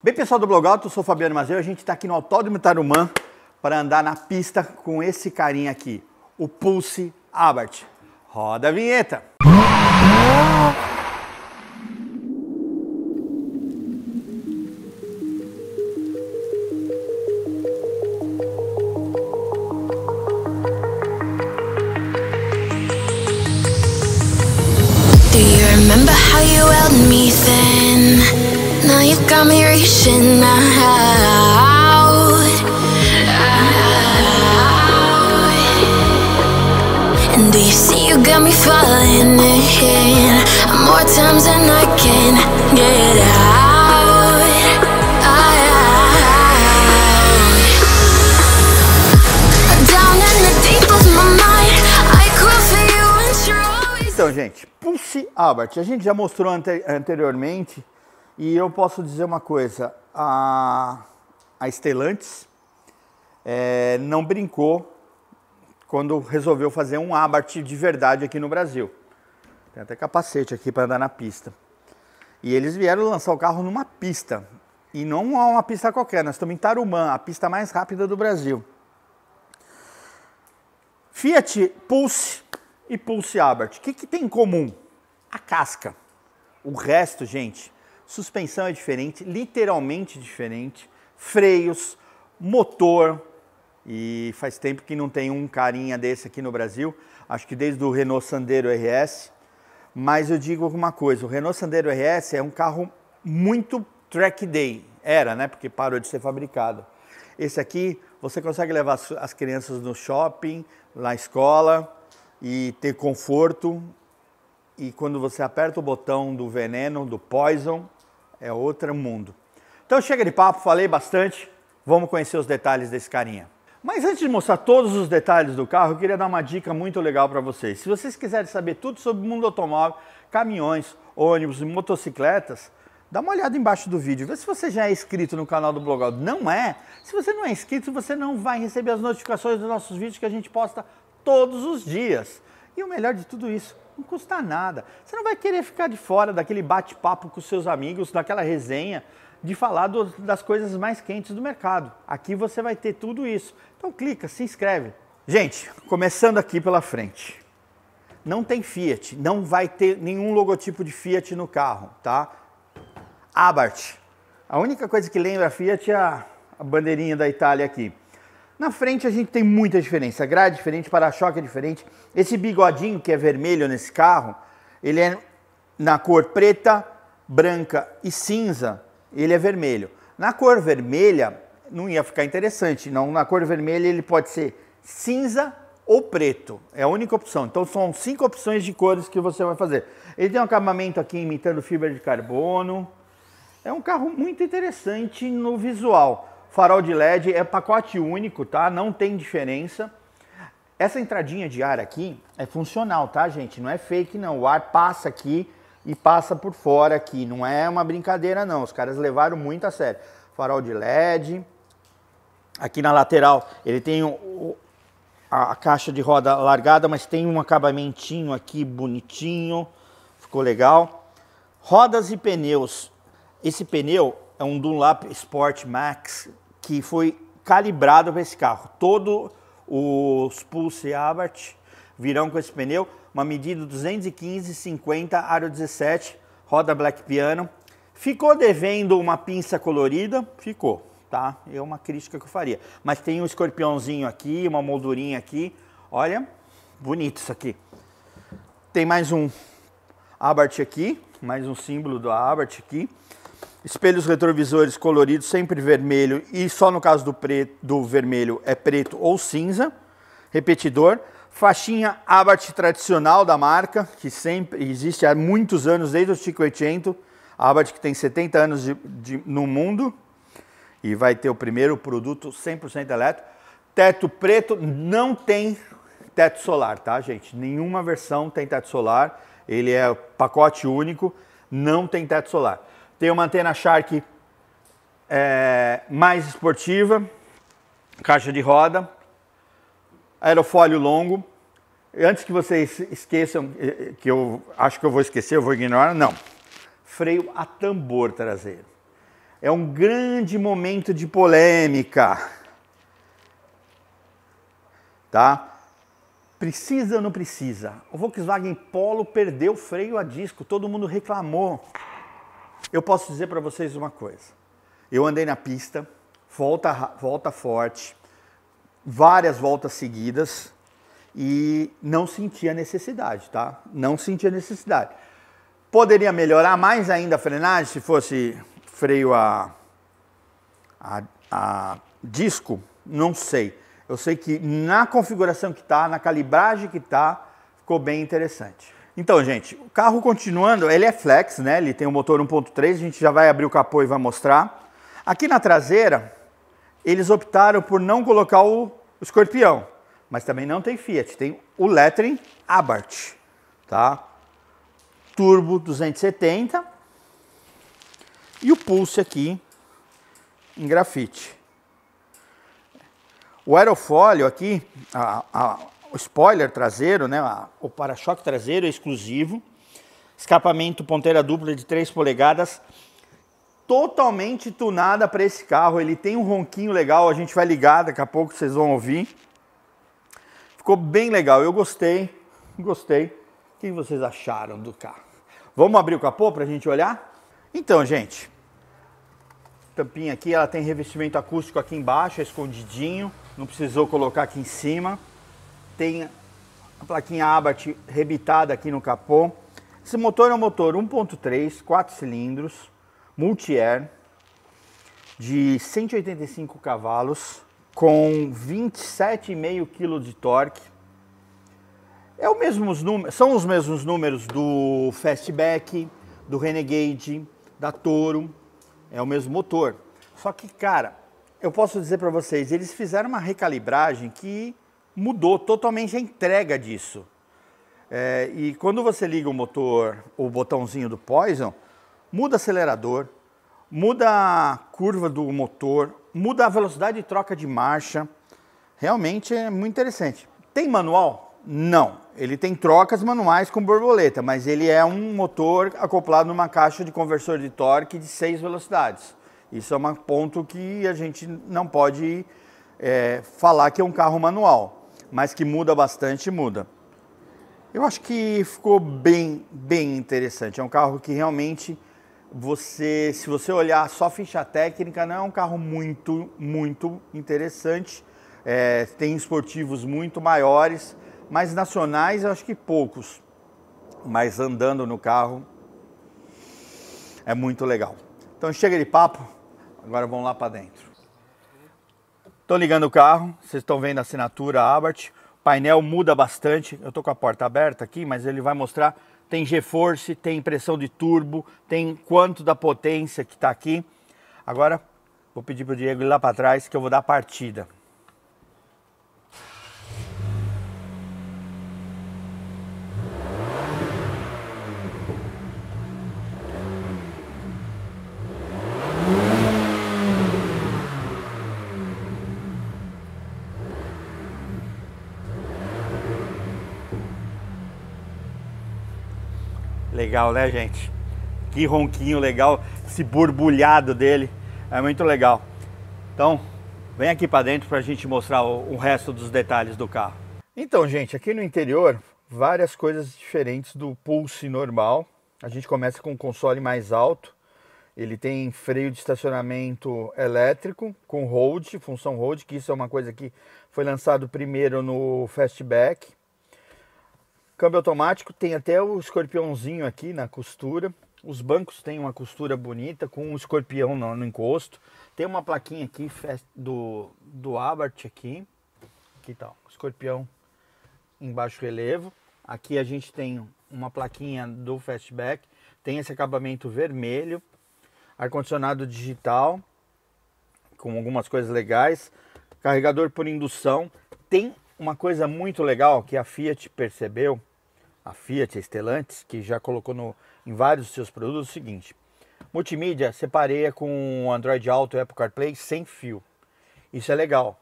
Bem, pessoal do Blogout, eu sou o Fabiano Mazeu. A gente está aqui no Autódromo Tarumã para andar na pista com esse carinha aqui, o Pulse Abart. Roda a vinheta! Do you remember how you held me then? Now you got me reaching out, out. And do you see you got me falling in? More times than I can get out. Então, gente, pulse Albert, a gente já mostrou anteriormente e eu posso dizer uma coisa: a, a Stellantis é, não brincou quando resolveu fazer um Abarth de verdade aqui no Brasil. Tem até capacete aqui para andar na pista. E eles vieram lançar o carro numa pista. E não é uma pista qualquer, nós estamos em Tarumã, a pista mais rápida do Brasil. Fiat Pulse e Pulse Abarth. O que, que tem em comum? A casca. O resto, gente, suspensão é diferente, literalmente diferente, freios, motor. E faz tempo que não tem um carinha desse aqui no Brasil, acho que desde o Renault Sandero RS. Mas eu digo alguma coisa, o Renault Sandero RS é um carro muito track day, era, né? Porque parou de ser fabricado. Esse aqui você consegue levar as crianças no shopping, na escola e ter conforto. E quando você aperta o botão do veneno, do poison, é outro mundo. Então chega de papo, falei bastante, vamos conhecer os detalhes desse carinha. Mas antes de mostrar todos os detalhes do carro, eu queria dar uma dica muito legal para vocês. Se vocês quiserem saber tudo sobre o mundo automóvel, caminhões, ônibus e motocicletas, dá uma olhada embaixo do vídeo, vê se você já é inscrito no canal do Blogal. Não é? Se você não é inscrito, você não vai receber as notificações dos nossos vídeos que a gente posta todos os dias. E o melhor de tudo isso, não custa nada. Você não vai querer ficar de fora daquele bate-papo com seus amigos, daquela resenha de falar do, das coisas mais quentes do mercado. Aqui você vai ter tudo isso. Então clica, se inscreve. Gente, começando aqui pela frente. Não tem Fiat, não vai ter nenhum logotipo de Fiat no carro, tá? Abarth. A única coisa que lembra Fiat é a bandeirinha da Itália aqui. Na frente a gente tem muita diferença, grade diferente, para-choque é diferente. Esse bigodinho que é vermelho nesse carro, ele é na cor preta, branca e cinza, ele é vermelho. Na cor vermelha não ia ficar interessante, não. Na cor vermelha ele pode ser cinza ou preto, é a única opção. Então são cinco opções de cores que você vai fazer. Ele tem um acabamento aqui imitando fibra de carbono. É um carro muito interessante no visual farol de LED é pacote único, tá? Não tem diferença. Essa entradinha de ar aqui é funcional, tá, gente? Não é fake, não. O ar passa aqui e passa por fora aqui. Não é uma brincadeira, não. Os caras levaram muito a sério. Farol de LED. Aqui na lateral ele tem o, a, a caixa de roda largada, mas tem um acabamentinho aqui bonitinho. Ficou legal. Rodas e pneus. Esse pneu é um Dunlap Sport Max que foi calibrado para esse carro. Todo os Pulse Abarth virão com esse pneu, uma medida 215 50 aro 17, roda Black Piano. Ficou devendo uma pinça colorida? Ficou, tá? É uma crítica que eu faria. Mas tem um escorpiãozinho aqui, uma moldurinha aqui. Olha, bonito isso aqui. Tem mais um Abarth aqui, mais um símbolo do Abarth aqui espelhos retrovisores coloridos, sempre vermelho e só no caso do, preto, do vermelho é preto ou cinza, repetidor. Faixinha Abarth tradicional da marca, que sempre existe há muitos anos, desde o tico a Abarth que tem 70 anos de, de, no mundo e vai ter o primeiro produto 100% elétrico. Teto preto não tem teto solar, tá, gente? Nenhuma versão tem teto solar. Ele é pacote único, não tem teto solar. Tem uma antena Shark é, mais esportiva, caixa de roda, aerofólio longo. Antes que vocês esqueçam, é, é, que eu acho que eu vou esquecer, eu vou ignorar, não. Freio a tambor traseiro. É um grande momento de polêmica. Tá? Precisa ou não precisa? O Volkswagen Polo perdeu freio a disco, todo mundo reclamou. Eu posso dizer para vocês uma coisa. Eu andei na pista, volta, volta forte, várias voltas seguidas e não sentia necessidade, tá? Não sentia necessidade. Poderia melhorar mais ainda a frenagem se fosse freio a, a, a disco? Não sei. Eu sei que na configuração que está, na calibragem que está, ficou bem interessante. Então, gente, o carro continuando, ele é flex, né? Ele tem o um motor 1.3, a gente já vai abrir o capô e vai mostrar. Aqui na traseira, eles optaram por não colocar o escorpião, mas também não tem Fiat, tem o Lettering Abarth, tá? Turbo 270 e o Pulse aqui em grafite. O aerofólio aqui, a o spoiler traseiro, né, o para-choque traseiro é exclusivo, escapamento ponteira dupla de 3 polegadas, totalmente tunada para esse carro. Ele tem um ronquinho legal, a gente vai ligar, daqui a pouco vocês vão ouvir. Ficou bem legal, eu gostei, gostei. O que vocês acharam do carro? Vamos abrir o capô para a gente olhar? Então, gente, tampinha aqui, ela tem revestimento acústico aqui embaixo, é escondidinho, não precisou colocar aqui em cima tem a plaquinha Abarth rebitada aqui no capô. Esse motor é um motor 1.3, 4 cilindros, multi-air, de 185 cavalos, com 27,5 kg de torque. É o mesmo, são os mesmos números do Fastback, do Renegade, da Toro, é o mesmo motor. Só que, cara, eu posso dizer para vocês, eles fizeram uma recalibragem que mudou totalmente a entrega disso. É, e quando você liga o motor, o botãozinho do Poison, muda acelerador, muda a curva do motor, muda a velocidade de troca de marcha. Realmente é muito interessante. Tem manual? Não. Ele tem trocas manuais com borboleta, mas ele é um motor acoplado numa caixa de conversor de torque de seis velocidades. Isso é um ponto que a gente não pode é, falar que é um carro manual mas que muda bastante, muda. Eu acho que ficou bem, bem interessante. É um carro que realmente você, se você olhar só ficha técnica, não é um carro muito, muito interessante. É, tem esportivos muito maiores, mas nacionais eu acho que poucos. Mas andando no carro é muito legal. Então chega de papo, agora vamos lá para dentro. Estou ligando o carro, vocês estão vendo a assinatura Abarth. O painel muda bastante. Eu estou com a porta aberta aqui, mas ele vai mostrar. Tem G-Force, tem pressão de turbo, tem quanto da potência que está aqui. Agora, vou pedir para o Diego ir lá para trás que eu vou dar partida. legal, né, gente? Que ronquinho legal, esse borbulhado dele, é muito legal. Então, vem aqui para dentro para a gente mostrar o, o resto dos detalhes do carro. Então, gente, aqui no interior, várias coisas diferentes do Pulse normal. A gente começa com um console mais alto, ele tem freio de estacionamento elétrico com hold, função hold, que isso é uma coisa que foi lançado primeiro no Fastback. Câmbio automático tem até o escorpiãozinho aqui na costura. Os bancos têm uma costura bonita com um escorpião no, no encosto. Tem uma plaquinha aqui do, do Abarth aqui. Aqui tá, escorpião em baixo relevo. Aqui a gente tem uma plaquinha do Fastback. Tem esse acabamento vermelho. Ar-condicionado digital. Com algumas coisas legais. Carregador por indução. Tem uma coisa muito legal que a Fiat percebeu a Fiat, a Stellantis, que já colocou no, em vários dos seus produtos o seguinte: multimídia separeia com Android Auto e Apple CarPlay sem fio. Isso é legal.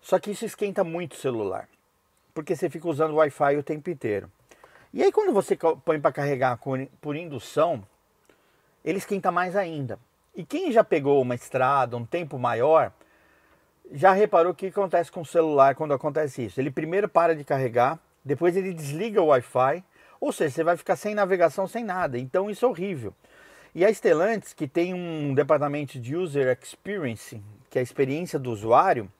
Só que isso esquenta muito o celular, porque você fica usando o Wi-Fi o tempo inteiro. E aí quando você põe para carregar por indução, ele esquenta mais ainda. E quem já pegou uma estrada um tempo maior, já reparou o que acontece com o celular quando acontece isso. Ele primeiro para de carregar, depois ele desliga o Wi-Fi, ou seja, você vai ficar sem navegação, sem nada. Então isso é horrível. E a Stellantis, que tem um departamento de User Experience, que é a experiência do usuário,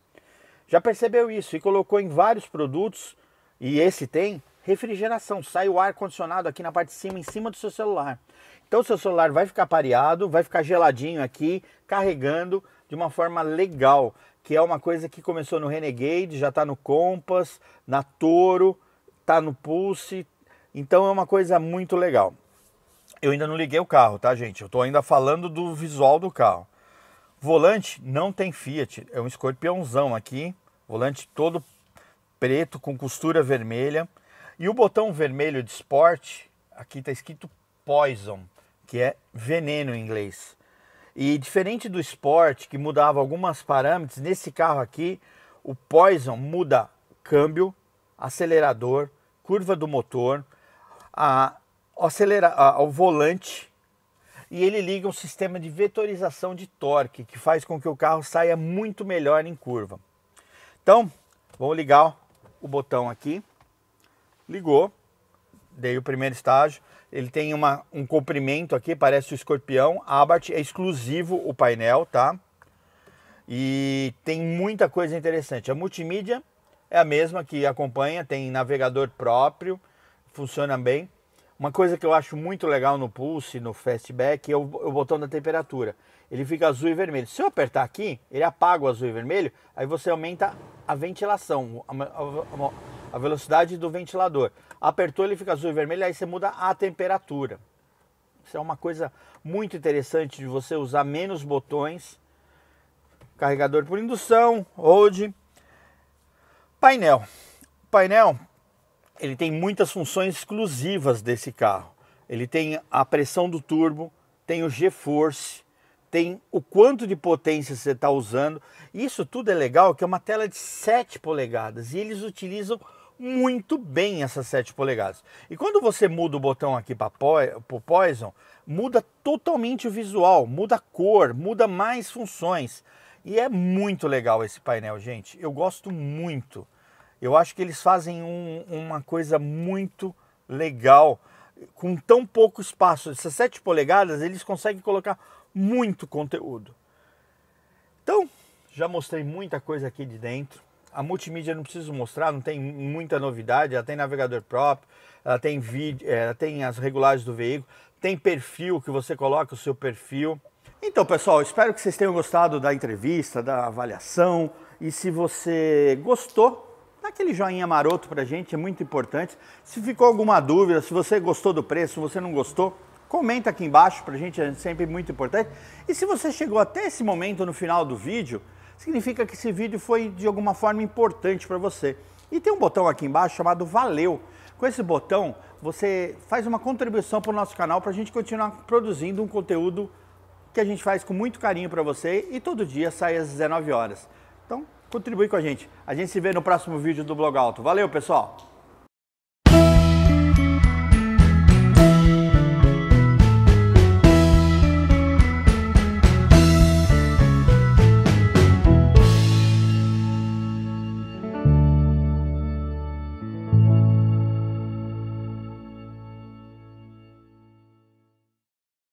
já percebeu isso e colocou em vários produtos, e esse tem, refrigeração. Sai o ar condicionado aqui na parte de cima, em cima do seu celular. Então o seu celular vai ficar pareado, vai ficar geladinho aqui, carregando de uma forma legal, que é uma coisa que começou no Renegade, já está no Compass, na Toro, tá no pulse, então é uma coisa muito legal. Eu ainda não liguei o carro, tá, gente? Eu tô ainda falando do visual do carro. Volante não tem Fiat, é um escorpiãozão aqui. Volante todo preto com costura vermelha. E o botão vermelho de esporte, aqui tá escrito Poison, que é veneno em inglês. E diferente do esporte, que mudava alguns parâmetros, nesse carro aqui, o Poison muda câmbio, acelerador, curva do motor, a, acelera, a, o volante e ele liga um sistema de vetorização de torque que faz com que o carro saia muito melhor em curva. Então, vamos ligar o botão aqui. Ligou, dei o primeiro estágio. Ele tem uma, um comprimento aqui, parece o escorpião. Abarth é exclusivo o painel, tá? E tem muita coisa interessante. A multimídia é a mesma que acompanha, tem navegador próprio, funciona bem. Uma coisa que eu acho muito legal no Pulse, no Fastback, é o, o botão da temperatura. Ele fica azul e vermelho. Se eu apertar aqui, ele apaga o azul e vermelho, aí você aumenta a ventilação, a, a, a velocidade do ventilador. Apertou, ele fica azul e vermelho, aí você muda a temperatura. Isso é uma coisa muito interessante de você usar menos botões. Carregador por indução, hold, Painel. O painel ele tem muitas funções exclusivas desse carro. Ele tem a pressão do turbo, tem o G-force, tem o quanto de potência você está usando. Isso tudo é legal, que é uma tela de 7 polegadas e eles utilizam muito bem essas 7 polegadas. E quando você muda o botão aqui para o Poison, muda totalmente o visual, muda a cor, muda mais funções. E é muito legal esse painel, gente. Eu gosto muito. Eu acho que eles fazem um, uma coisa muito legal. Com tão pouco espaço, essas 7 polegadas, eles conseguem colocar muito conteúdo. Então, já mostrei muita coisa aqui de dentro. A multimídia não preciso mostrar, não tem muita novidade. Ela tem navegador próprio, ela tem vídeo, é, ela tem as regulagens do veículo, tem perfil que você coloca o seu perfil. Então, pessoal, espero que vocês tenham gostado da entrevista, da avaliação. E se você gostou, Dá aquele joinha maroto para a gente, é muito importante. Se ficou alguma dúvida, se você gostou do preço, se você não gostou, comenta aqui embaixo para a gente, é sempre muito importante. E se você chegou até esse momento no final do vídeo, significa que esse vídeo foi de alguma forma importante para você. E tem um botão aqui embaixo chamado Valeu. Com esse botão, você faz uma contribuição para o nosso canal para a gente continuar produzindo um conteúdo que a gente faz com muito carinho para você e todo dia sai às 19 horas. Então, contribui com a gente. A gente se vê no próximo vídeo do Blog Alto. Valeu, pessoal!